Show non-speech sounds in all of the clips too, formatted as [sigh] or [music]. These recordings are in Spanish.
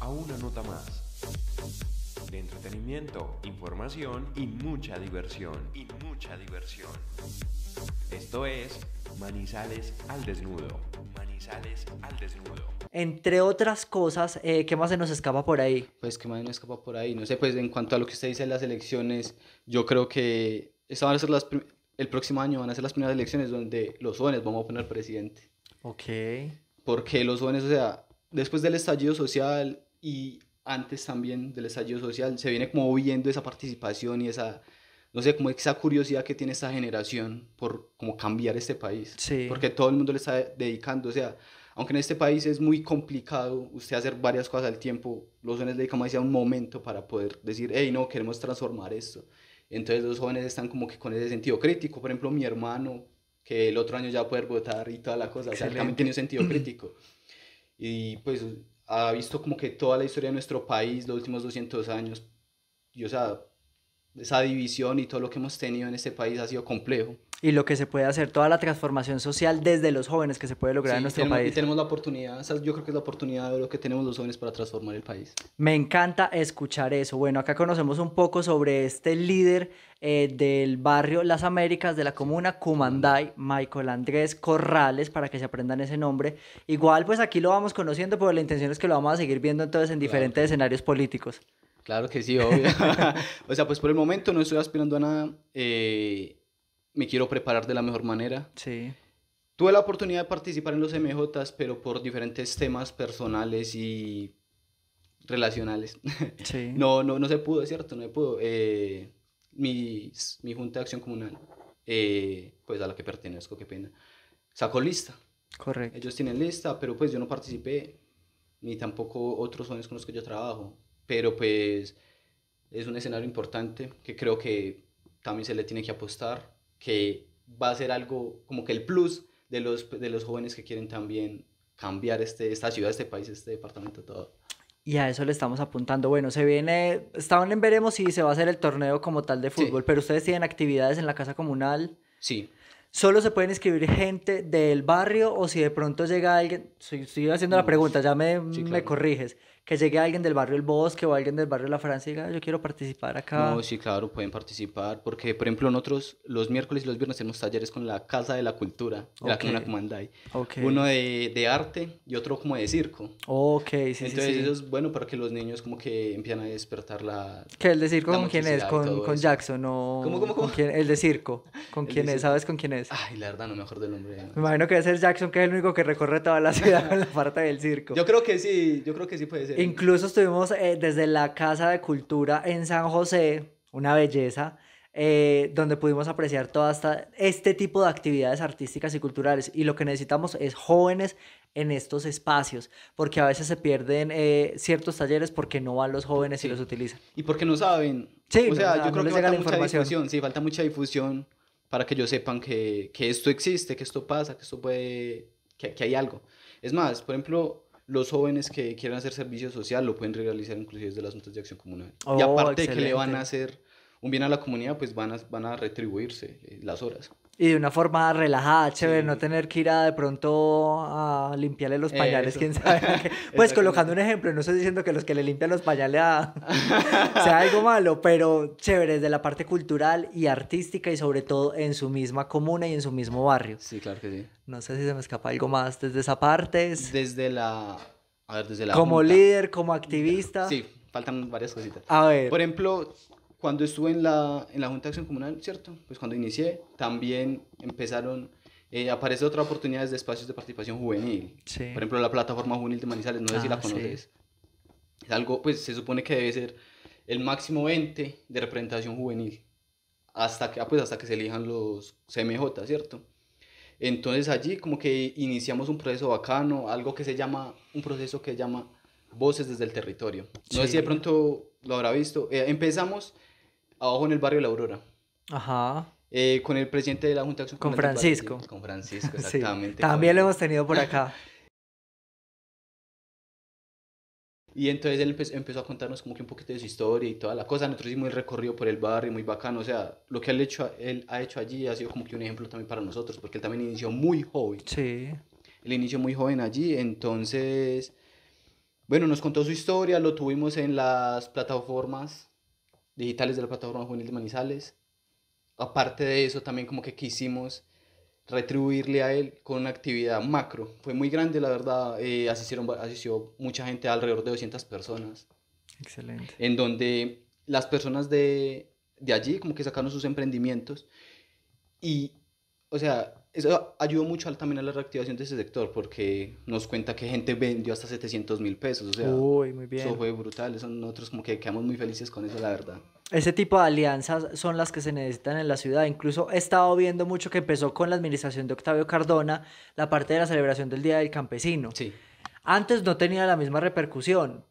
a una nota más. De entretenimiento, información y mucha diversión. Y mucha diversión. Esto es Manizales al desnudo. Manizales al desnudo. Entre otras cosas, eh, ¿qué más se nos escapa por ahí? Pues qué más se nos escapa por ahí. No sé, pues en cuanto a lo que usted dice de las elecciones, yo creo que esta van a ser las el próximo año van a ser las primeras elecciones donde los jóvenes vamos a poner presidente. Ok. Porque los jóvenes, o sea, después del estallido social y antes también del estallido social, se viene como viendo esa participación y esa, no sé, como esa curiosidad que tiene esta generación por como cambiar este país. Porque todo el mundo le está dedicando, o sea, aunque en este país es muy complicado usted hacer varias cosas al tiempo, los jóvenes le dedican más a un momento para poder decir, hey, no, queremos transformar esto. Entonces los jóvenes están como que con ese sentido crítico. Por ejemplo, mi hermano, que el otro año ya va a poder votar y toda la cosa, o sea, también tiene un sentido crítico y pues ha visto como que toda la historia de nuestro país, los últimos 200 años, y sea, esa división y todo lo que hemos tenido en este país ha sido complejo y lo que se puede hacer, toda la transformación social desde los jóvenes que se puede lograr en nuestro país. Y tenemos la oportunidad, yo creo que es la oportunidad de lo que tenemos los jóvenes para transformar el país. Me encanta escuchar eso. Bueno, acá conocemos un poco sobre este líder eh, del barrio Las Américas de la comuna Cumanday, Michael Andrés Corrales, para que se aprendan ese nombre. Igual, pues aquí lo vamos conociendo, pero la intención es que lo vamos a seguir viendo entonces en diferentes escenarios políticos. Claro que sí, obvio. [laughs] o sea, pues por el momento no estoy aspirando a nada. Eh, me quiero preparar de la mejor manera. Sí. Tuve la oportunidad de participar en los MJs, pero por diferentes temas personales y relacionales. [laughs] Sí. no, no, no se pudo, es cierto, no se pudo. Eh, mi, mi, Junta de Acción Comunal, eh, pues a la que pertenezco, qué pena, sacó lista. Correcto. Ellos tienen lista, pero pues yo no participé, ni tampoco otros jóvenes con los que yo trabajo. Pero pues es un escenario importante que creo que también se le tiene que apostar que va a ser algo como que el plus de los, de los jóvenes que quieren también cambiar este, esta ciudad, este país, este departamento, todo. Y a eso le estamos apuntando. Bueno, se viene, estaban en veremos si se va a hacer el torneo como tal de fútbol, pero ustedes tienen actividades en la casa comunal. Sí solo se pueden escribir gente del barrio o si de pronto llega alguien, estoy, haciendo la pregunta, ya me, me corriges, que llegue alguien del barrio El Bosque o alguien del barrio La Francia y diga, yo quiero participar acá. No, sí, claro, pueden participar, porque por ejemplo nosotros los miércoles y los viernes tenemos talleres con la Casa de la Cultura, de la Comanda Comandai. Uno de, arte y otro como de circo. Ok, Entonces eso es bueno para que los niños como que empiezan a despertar la... ¿Qué el de circo con quién es? Con, Jackson o... ¿Cómo, cómo, cómo? con quién? El de circo, ¿con quién es? ¿Sabes con quién es? Ay, la verdad, no mejor del el Me imagino que es el Jackson, que es el único que recorre toda la ciudad con [laughs] la parte del circo. Yo creo que sí, yo creo que sí puede ser. Incluso estuvimos eh, desde la Casa de Cultura en San José, una belleza, eh, donde pudimos apreciar todo esta, este tipo de actividades artísticas y culturales. Y lo que necesitamos es jóvenes en estos espacios, porque a veces se pierden eh, ciertos talleres porque no van los jóvenes y los utilizan. Y porque no saben. o sea, yo creo que falta mucha difusión, sí, falta mucha difusión para que ellos sepan que, que esto existe, que esto pasa, que esto puede, que, que hay algo. Es más, por ejemplo, los jóvenes que quieran hacer servicio social lo pueden realizar inclusive desde las juntas de acción comunal. y oh, aparte de que le van a hacer un bien a la comunidad, pues van a, van a retribuirse eh, las horas. Y de una forma relajada, chévere, no tener que ir a, de pronto a limpiarle los pañales, quién sabe. [laughs] [laughs] Pues colocando un ejemplo, no estoy diciendo que los que le limpian los pañales [laughs] sea algo malo, pero chévere, desde la parte cultural y artística y sobre todo en su misma comuna y en su mismo barrio. Sí, claro que sí. No sé si se me escapa algo más desde esa parte. Desde la... A ver, desde la... Como líder, como activista. Sí, faltan varias cositas. A ver. Por ejemplo, cuando estuve en la, en la Junta de Acción Comunal, ¿cierto? Pues cuando inicié, también empezaron, eh, aparece otra oportunidad de espacios de participación juvenil. Por ejemplo, la plataforma juvenil de Manizales, no sé si la ah, conoces. Es algo, pues se supone que debe ser el máximo ente de representación juvenil hasta que, ah, pues, hasta que se elijan los CMJ, ¿cierto? Entonces allí como que iniciamos un proceso bacano, algo que se llama, un proceso que se llama Voces desde el Territorio. No sé si de pronto lo habrá visto. Eh, empezamos abajo en el barrio La Aurora. Ajá. Eh, con el presidente de la Junta de Acción Con Francisco. con [laughs] Francisco, exactamente. También lo hemos tenido por acá. [laughs] Y entonces él empezó a contarnos como que un poquito de su historia y toda la cosa. Nosotros hicimos el recorrido por el barrio, muy bacano. O sea, lo que él, hecho, él ha hecho allí ha sido como que un ejemplo también para nosotros, porque él también inició muy joven. Sí. Él inició muy joven allí, entonces, bueno, nos contó su historia, lo tuvimos en las plataformas digitales de la plataforma juvenil de Manizales. Aparte de eso, también como que quisimos retribuirle a él con una actividad macro. Fue muy grande, la verdad, eh, asistieron, asistió mucha gente, alrededor de 200 personas. Excelente. En donde las personas de, de allí como que sacaron sus emprendimientos y, o sea, eso ayudó mucho también a la reactivación de ese sector porque nos cuenta que gente vendió hasta 700 mil pesos. O sea, bien. eso fue brutal. nosotros como que quedamos muy felices con eso, la verdad. Ese tipo de alianzas son las que se necesitan en la ciudad. Incluso he estado viendo mucho que empezó con la administración de Octavio Cardona, la parte de la celebración del Día del Campesino. Sí. Antes no tenía la misma repercusión,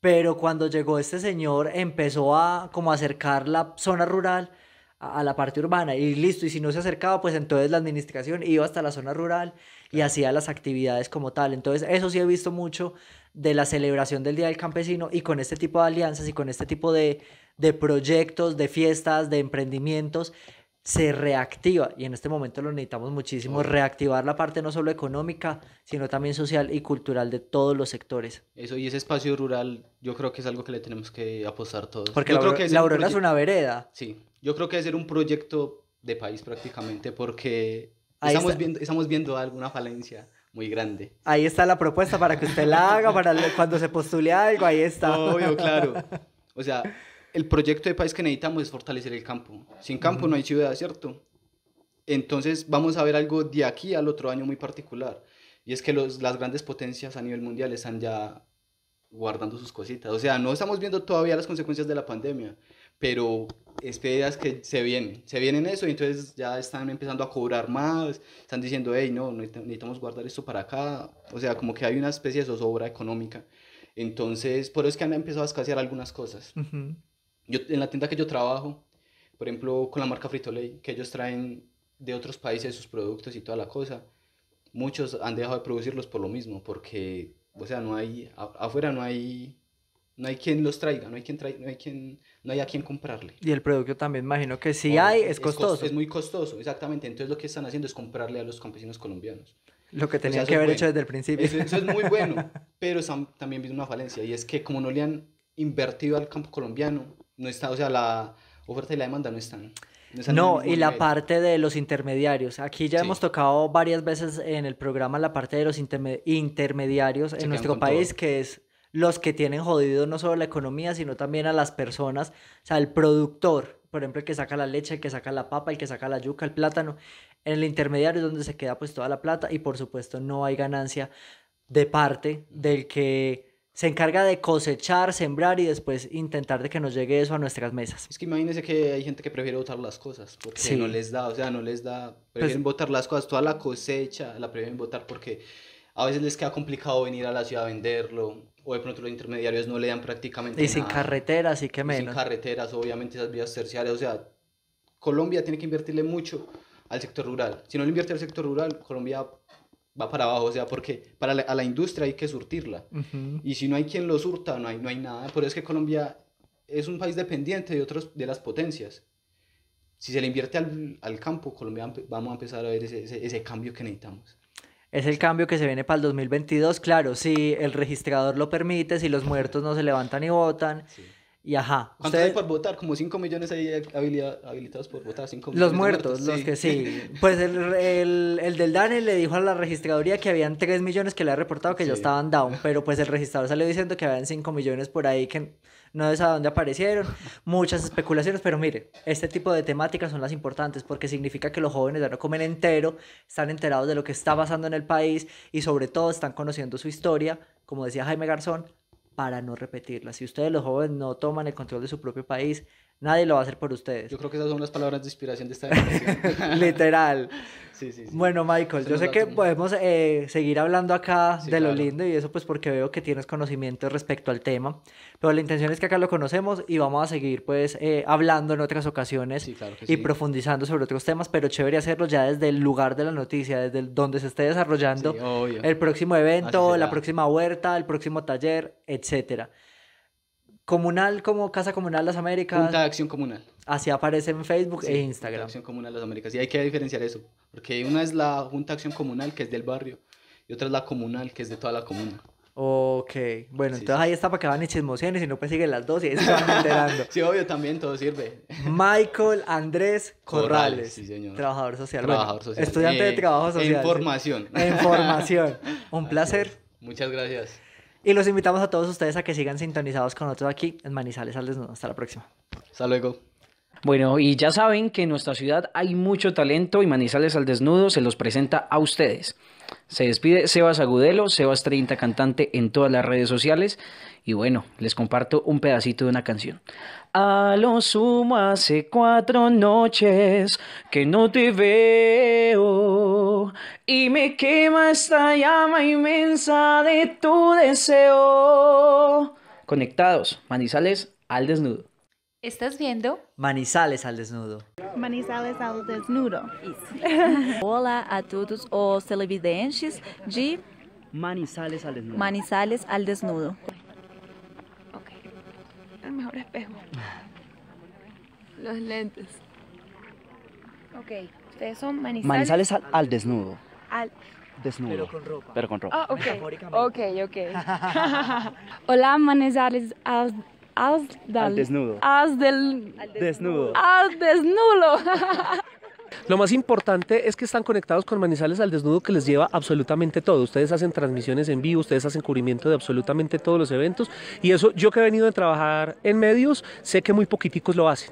pero cuando llegó este señor empezó a como acercar la zona rural a, la parte urbana y listo, y si no se acercaba, pues entonces la administración iba hasta la zona rural y hacía las actividades como tal. Entonces eso sí he visto mucho de la celebración del Día del Campesino y con este tipo de alianzas y con este tipo de, de proyectos, de fiestas, de emprendimientos, se reactiva y en este momento lo necesitamos muchísimo, reactivar la parte no solo económica, sino también social y cultural de todos los sectores. Eso y ese espacio rural yo creo que es algo que le tenemos que apostar todos. Porque yo la, creo que la Aurora es una vereda. Sí, yo creo que debe ser un proyecto de país prácticamente porque estamos viendo, estamos viendo alguna falencia muy grande. Ahí está la propuesta para que usted la haga, para cuando se postule algo, ahí está. Obvio, claro. [laughs] O sea, el proyecto de país que necesitamos es fortalecer el campo. Sin campo no hay ciudad, ¿cierto? Entonces vamos a ver algo de aquí al otro año muy particular. Y es que las grandes potencias a nivel mundial están ya guardando sus cositas. O sea, no estamos viendo todavía las consecuencias de la pandemia, pero esperas que se vienen, se vienen eso y entonces ya están empezando a cobrar más, están diciendo, hey, no, necesitamos guardar esto para acá. O sea, como que hay una especie de zozobra económica. Entonces, por eso es que han empezado a escasear algunas cosas yo, en la tienda que yo trabajo, por ejemplo, con la marca Frito-Lay, que ellos traen de otros países sus productos y toda la cosa, muchos han dejado de producirlos por lo mismo, porque, o sea, no hay, afuera no hay, no hay quien los traiga, no hay quien, traiga, no hay quien, no hay a quien comprarle. Y el producto también, imagino que si hay, es costoso. Es, muy costoso, exactamente. Entonces lo que están haciendo es comprarle a los campesinos colombianos. Lo que tenían que haber hecho desde el principio. Eso, es muy bueno, [laughs] pero también viene una falencia, y es que como no le han invertido al campo colombiano, no está, o sea, la oferta y la demanda no están. No, y la parte de los intermediarios. Aquí ya hemos tocado varias veces en el programa la parte de los intermediarios en nuestro país, que es los que tienen jodido no solo la economía, sino también a las personas, o sea, el productor, por ejemplo, el que saca la leche, el que saca la papa, el que saca la yuca, el plátano, en el intermediario es donde se queda pues toda la plata y por supuesto no hay ganancia de parte del que se encarga de cosechar, sembrar y después intentar de que nos llegue eso a nuestras mesas. Es que imagínense que hay gente que prefiere botar las cosas porque no les da, o sea, no les da, prefieren pues botar las cosas, toda la cosecha la prefieren botar porque a veces les queda complicado venir a la ciudad a venderlo o de pronto los intermediarios no le dan prácticamente nada. Y sin carreteras, y que menos. sin carreteras, obviamente esas vías terciarias, o sea, Colombia tiene que invertirle mucho al sector rural. Si no le invierte al sector rural, Colombia va para abajo, o sea, porque para a la industria hay que surtirla. Y si no hay quien lo surta, no hay, no hay nada. Por eso es que Colombia es un país dependiente de, otros, de las potencias. Si se le invierte al, campo, Colombia vamos a empezar a ver ese, ese, cambio que necesitamos. Es el cambio que se viene para el 2022, claro, si el registrador lo permite, si los muertos no se levantan y votan. Y ajá. ¿Cuántos por votar? Como 5 millones hay habilitados por votar. 5 los muertos, los que sí. [laughs] Pues el, el, del DANE le dijo a la registraduría que habían 3 millones que le ha reportado que ya estaban down, pero pues el registrador salió diciendo que habían 5 millones por ahí que no es a dónde aparecieron, muchas especulaciones, pero mire, este tipo de temáticas son las importantes porque significa que los jóvenes ya no comen entero, están enterados de lo que está pasando en el país y sobre todo están conociendo su historia, como decía Jaime Garzón, para no repetirla. Si ustedes los jóvenes no toman el control de su propio país, nadie lo va a hacer por ustedes. Yo creo que esas son las palabras de inspiración de esta [laughs] generación. Literal. Bueno, Michael, yo sé que podemos eh, seguir hablando acá de lo lindo y eso pues porque veo que tienes conocimiento respecto al tema, pero la intención es que acá lo conocemos y vamos a seguir pues eh, hablando en otras ocasiones y profundizando sobre otros temas, pero chévere hacerlo ya desde el lugar de la noticia, desde donde se esté desarrollando el próximo evento, la próxima huerta, el próximo taller, etcétera comunal como Casa Comunal Las Américas. Junta de Acción Comunal. Así aparece en Facebook e Instagram. Junta de Acción Comunal Las Américas. Y hay que diferenciar eso, porque una es la Junta de Acción Comunal, que es del barrio, y otra es la comunal, que es de toda la comuna. Ok, bueno, entonces ahí está para que van y chismoseen y no, pues siguen las dos y se van enterando. [laughs] sí, obvio, también todo sirve. Michael Andrés Corrales, trabajador social. Estudiante de eh, trabajo social. Información Información [laughs] Un placer. Muchas gracias. Y los invitamos a todos ustedes a que sigan sintonizados con nosotros aquí en Manizales al Desnudo. Hasta la próxima. Hasta luego. Bueno, y ya saben que en nuestra ciudad hay mucho talento y Manizales al Desnudo se los presenta a ustedes. Se despide Sebas Agudelo, Sebas 30 cantante en todas las redes sociales y bueno, les comparto un pedacito de una canción. A lo sumo hace cuatro noches que no te veo y me quema esta llama inmensa de tu deseo. Conectados, Manizales al desnudo. ¿Estás viendo? Manizales al desnudo. Manizales al desnudo. [laughs] Hola a todos los televidentes de Manizales al desnudo. Manizales al desnudo. Ok. El mejor espejo. [laughs] Los lentes. Ok. Ustedes son manizales. Manizales al, desnudo. Al desnudo. Pero con ropa. Pero con ropa. Ah, ok. Ok, ok. [laughs] Hola, manizales al, al, al desnudo. Al del, desnudo. Al desnudo. [laughs] Lo más importante es que están conectados con Manizales al Desnudo que les lleva absolutamente todo. Ustedes hacen transmisiones en vivo, ustedes hacen cubrimiento de absolutamente todos los eventos y eso yo que he venido a trabajar en medios sé que muy poquiticos lo hacen.